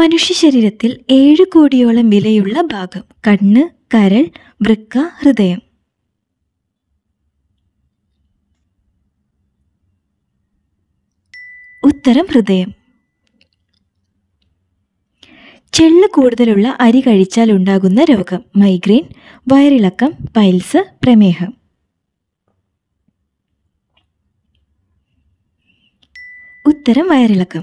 മനുഷ്യ ശരീരത്തിൽ ഏഴ് കോടിയോളം വിലയുള്ള ഭാഗം കണ്ണ് കരൾ വൃക്ക ഹൃദയം ഉത്തരം ഹൃദയം ചെള്ള് കൂടുതലുള്ള അരി കഴിച്ചാൽ ഉണ്ടാകുന്ന രോഗം മൈഗ്രെയിൻ വയറിളക്കം പൈൽസ് പ്രമേഹം ഉത്തരം വയറിളക്കം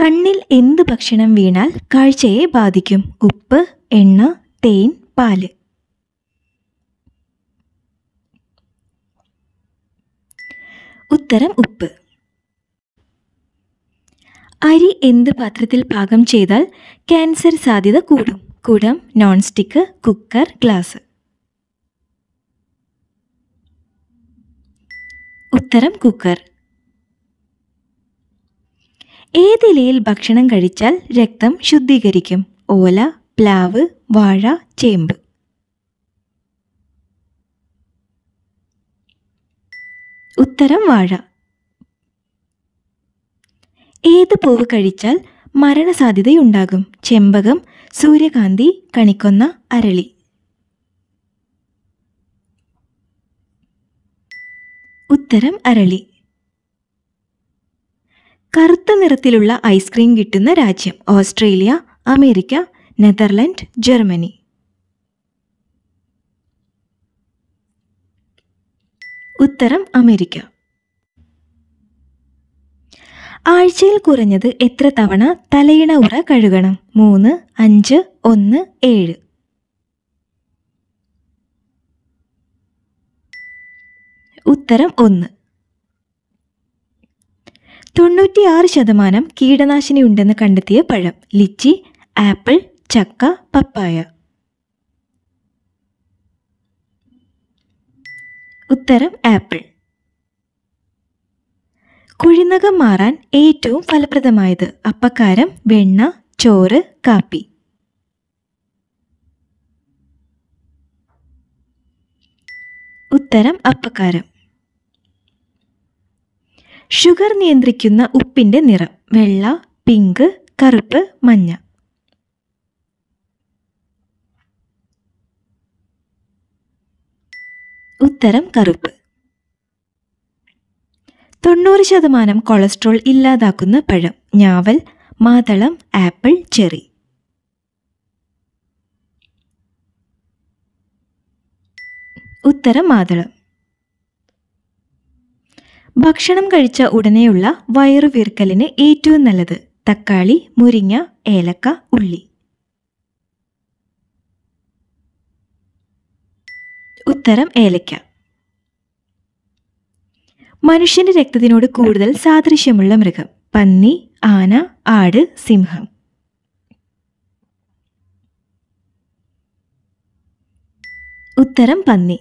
കണ്ണിൽ എന്ത് ഭക്ഷണം വീണാൽ കാഴ്ചയെ ബാധിക്കും ഉപ്പ് എണ്ണ തേൻ പാല് ഉത്തരം ഉപ്പ് അരി എന്ത് പാത്രത്തിൽ പാകം ചെയ്താൽ ക്യാൻസർ സാധ്യത കൂടും കുടം നോൺ സ്റ്റിക്ക് കുക്കർ ഗ്ലാസ് ഉത്തരം കുക്കർ ഏതിലയിൽ ഭക്ഷണം കഴിച്ചാൽ രക്തം ശുദ്ധീകരിക്കും ഓല പ്ലാവ് വാഴ ചേമ്പ് ഉത്തരം വാഴ ഏത് പൂവ് കഴിച്ചാൽ മരണസാധ്യതയുണ്ടാകും ചെമ്പകം സൂര്യകാന്തി കണിക്കൊന്ന അരളി ഉത്തരം അരളി കറുത്ത നിറത്തിലുള്ള ഐസ്ക്രീം കിട്ടുന്ന രാജ്യം ഓസ്ട്രേലിയ അമേരിക്ക നെതർലൻഡ് ജർമ്മനി ഉത്തരം അമേരിക്ക ആഴ്ചയിൽ കുറഞ്ഞത് എത്ര തവണ തലയിണ ഉറ കഴുകണം മൂന്ന് അഞ്ച് ഒന്ന് ഏഴ് ഉത്തരം ഒന്ന് തൊണ്ണൂറ്റിയാറ് ശതമാനം കീടനാശിനി ഉണ്ടെന്ന് കണ്ടെത്തിയ പഴം ലിച്ചി ആപ്പിൾ ചക്ക പപ്പായ ഉത്തരം ആപ്പിൾ കുഴിനകം മാറാൻ ഏറ്റവും ഫലപ്രദമായത് അപ്പക്കാരം വെണ്ണ ചോറ് കാപ്പി ഉത്തരം അപ്പക്കാരം ഷുഗർ നിയന്ത്രിക്കുന്ന ഉപ്പിൻ്റെ നിറം വെള്ള പിങ്ക് കറുപ്പ് മഞ്ഞ ഉത്തരം കറുപ്പ് തൊണ്ണൂറ് ശതമാനം കൊളസ്ട്രോൾ ഇല്ലാതാക്കുന്ന പഴം ഞാവൽ മാതളം ആപ്പിൾ ചെറി ഉത്തരം മാതളം ഭക്ഷണം കഴിച്ച ഉടനെയുള്ള വയറുവീർക്കലിന് ഏറ്റവും നല്ലത് തക്കാളി മുരിങ്ങ ഏലക്ക ഉള്ളി ഉത്തരം ഏലക്ക മനുഷ്യന്റെ രക്തത്തിനോട് കൂടുതൽ സാദൃശ്യമുള്ള മൃഗം പന്നി ആന ആട് സിംഹം ഉത്തരം പന്നി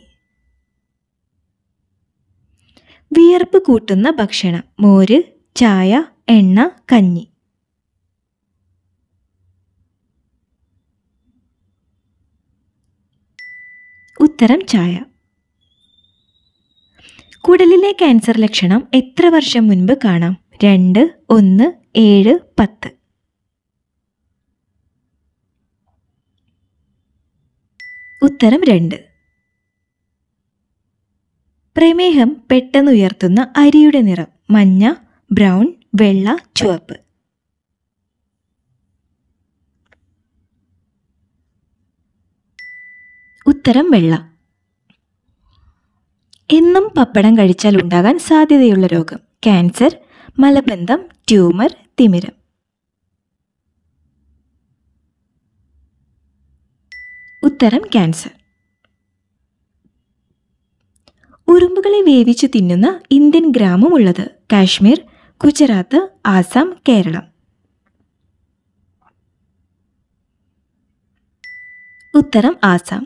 വിയർപ്പ് കൂട്ടുന്ന ഭക്ഷണം മോര് ചായ എണ്ണ കഞ്ഞി ഉത്തരം ചായ കുടലിലെ ക്യാൻസർ ലക്ഷണം എത്ര വർഷം മുൻപ് കാണാം രണ്ട് ഒന്ന് ഏഴ് പത്ത് ഉത്തരം രണ്ട് പ്രമേഹം പെട്ടെന്നുയർത്തുന്ന അരിയുടെ നിറം മഞ്ഞ ബ്രൗൺ വെള്ള ചുവപ്പ് ഉത്തരം വെള്ള എന്നും പപ്പടം കഴിച്ചാൽ ഉണ്ടാകാൻ സാധ്യതയുള്ള രോഗം ക്യാൻസർ മലബന്ധം ട്യൂമർ തിമിരം ഉത്തരം ക്യാൻസർ മസാല വേവിച്ച് തിന്നുന്ന ഇന്ത്യൻ ഗ്രാമമുള്ളത് കാശ്മീർ ഗുജറാത്ത് ആസാം കേരളം ഉത്തരം ആസാം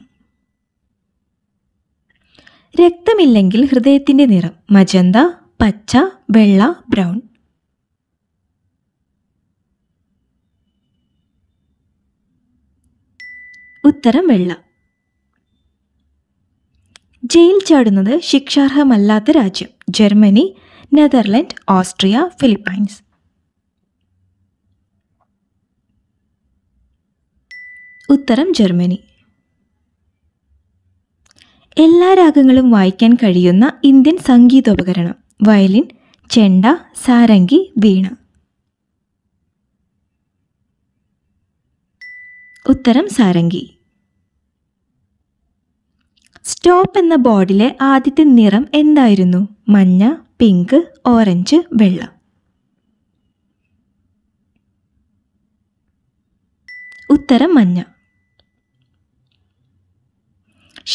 രക്തമില്ലെങ്കിൽ ഹൃദയത്തിൻ്റെ നിറം മജന്ത പച്ച വെള്ള ബ്രൗൺ ഉത്തരം വെള്ള ജയിൽ ചാടുന്നത് ശിക്ഷാർഹമല്ലാത്ത രാജ്യം ജർമ്മനി നെതർലൻഡ് ഓസ്ട്രിയ ഫിലിപ്പൈൻസ് ഉത്തരം ജർമ്മനി എല്ലാ രാഗങ്ങളും വായിക്കാൻ കഴിയുന്ന ഇന്ത്യൻ സംഗീതോപകരണം വയലിൻ ചെണ്ട സാരംഗി വീണ ഉത്തരം സാരംഗി സ്റ്റോപ്പ് എന്ന ബോർഡിലെ ആദ്യത്തെ നിറം എന്തായിരുന്നു മഞ്ഞ പിങ്ക് ഓറഞ്ച് വെള്ള ഉത്തരം മഞ്ഞ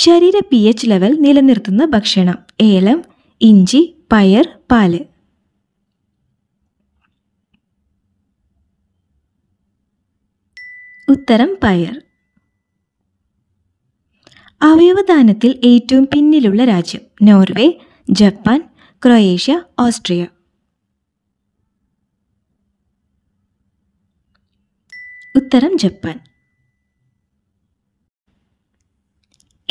ശരീര പി എച്ച് ലെവൽ നിലനിർത്തുന്ന ഭക്ഷണം ഏലം ഇഞ്ചി പയർ പാല് ഉത്തരം പയർ അവയവദാനത്തിൽ ഏറ്റവും പിന്നിലുള്ള രാജ്യം നോർവേ ജപ്പാൻ ക്രൊയേഷ്യ ഓസ്ട്രിയ ഉത്തരം ജപ്പാൻ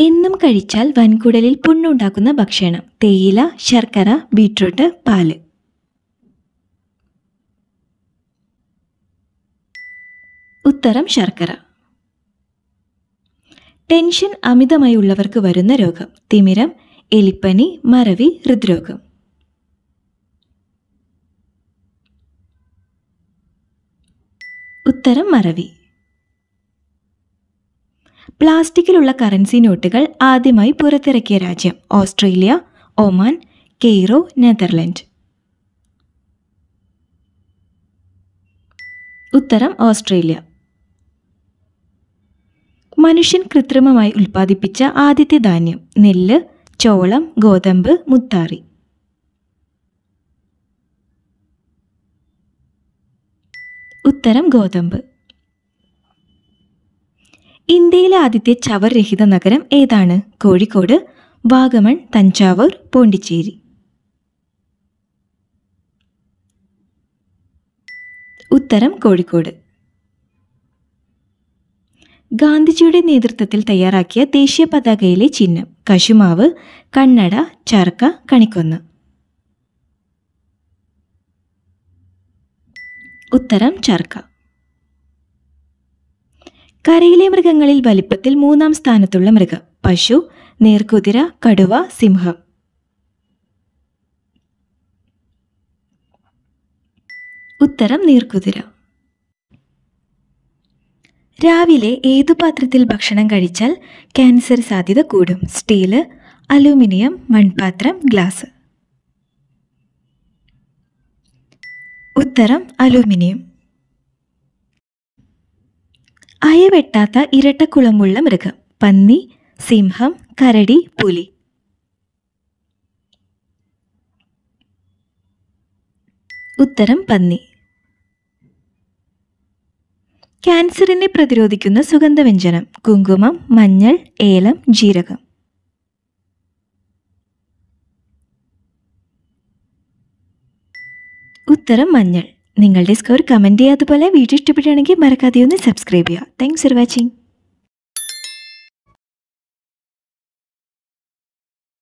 എന്നും കഴിച്ചാൽ വൻകുടലിൽ പുണ്ണുണ്ടാക്കുന്ന ഭക്ഷണം തേയില ശർക്കര ബീട്രൂട്ട് പാല് ഉത്തരം ശർക്കര ടെൻഷൻ അമിതമായി ഉള്ളവർക്ക് വരുന്ന രോഗം തിമിരം എലിപ്പനി മറവി ഹൃദ്രോഗം ഉത്തരം മറവി പ്ലാസ്റ്റിക്കിലുള്ള കറൻസി നോട്ടുകൾ ആദ്യമായി പുറത്തിറക്കിയ രാജ്യം ഓസ്ട്രേലിയ ഒമാൻ കെയ്റോ നെതർലൻഡ് ഉത്തരം ഓസ്ട്രേലിയ മനുഷ്യൻ കൃത്രിമമായി ഉൽപ്പാദിപ്പിച്ച ആദ്യത്തെ ധാന്യം നെല്ല് ചോളം ഗോതമ്പ് മുത്താറി ഉത്തരം ഗോതമ്പ് ഇന്ത്യയിലെ ആദ്യത്തെ ചവർ രഹിത നഗരം ഏതാണ് കോഴിക്കോട് വാഗമൺ തഞ്ചാവൂർ പോണ്ടിച്ചേരി ഉത്തരം കോഴിക്കോട് ഗാന്ധിജിയുടെ നേതൃത്വത്തിൽ തയ്യാറാക്കിയ ദേശീയ പതാകയിലെ ചിഹ്നം കശുമാവ് കണ്ണട ചർക്ക കണിക്കൊന്ന് ഉത്തരം ചർക്ക കരയിലെ മൃഗങ്ങളിൽ വലിപ്പത്തിൽ മൂന്നാം സ്ഥാനത്തുള്ള മൃഗം പശു നേർക്കുതിര കടുവ സിംഹം ഉത്തരം നീർകുതിര രാവിലെ ഏതു പാത്രത്തിൽ ഭക്ഷണം കഴിച്ചാൽ ക്യാൻസർ സാധ്യത കൂടും സ്റ്റീല് അലുമിനിയം മൺപാത്രം ഗ്ലാസ് ഉത്തരം അലുമിനിയം അയവെട്ടാത്ത ഇരട്ടക്കുളമുള്ള മൃഗം പന്നി സിംഹം കരടി പുലി ഉത്തരം പന്നി ക്യാൻസറിനെ പ്രതിരോധിക്കുന്ന സുഗന്ധവ്യഞ്ജനം കുങ്കുമം മഞ്ഞൾ ഏലം ജീരകം ഉത്തരം മഞ്ഞൾ നിങ്ങളുടെ സ്കോർ കമൻറ്റ് ചെയ്യാത്തതുപോലെ വീഡിയോ ഇഷ്ടപ്പെട്ടാണെങ്കിൽ മറക്കാതെ ഒന്ന് സബ്സ്ക്രൈബ് ചെയ്യുക താങ്ക്സ് ഫോർ വാച്ചിങ്